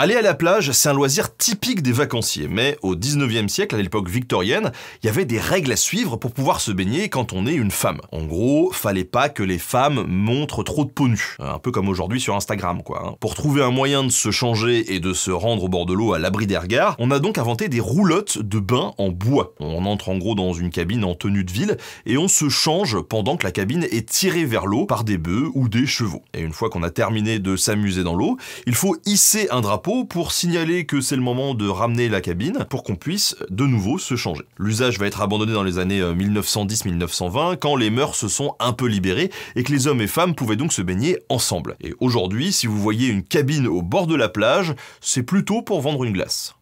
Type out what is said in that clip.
Aller à la plage, c'est un loisir typique des vacanciers, mais au 19e siècle, à l'époque victorienne, il y avait des règles à suivre pour pouvoir se baigner quand on est une femme. En gros, fallait pas que les femmes montrent trop de peau nue, euh, un peu comme aujourd'hui sur Instagram quoi. Hein. Pour trouver un moyen de se changer et de se rendre au bord de l'eau à l'abri des regards, on a donc inventé des roulottes de bain en bois. On entre en gros dans une cabine en tenue de ville et on se change pendant que la cabine est tirée vers l'eau par des bœufs ou des chevaux. Et une fois qu'on a terminé de s'amuser dans l'eau, il faut hisser un drapeau pour signaler que c'est le moment de ramener la cabine pour qu'on puisse de nouveau se changer. L'usage va être abandonné dans les années 1910-1920 euh, quand les mœurs se sont un peu libérées et que les hommes et femmes pouvaient donc se baigner ensemble. Et aujourd'hui, si vous voyez une cabine au bord de la plage, c'est plutôt pour vendre une glace.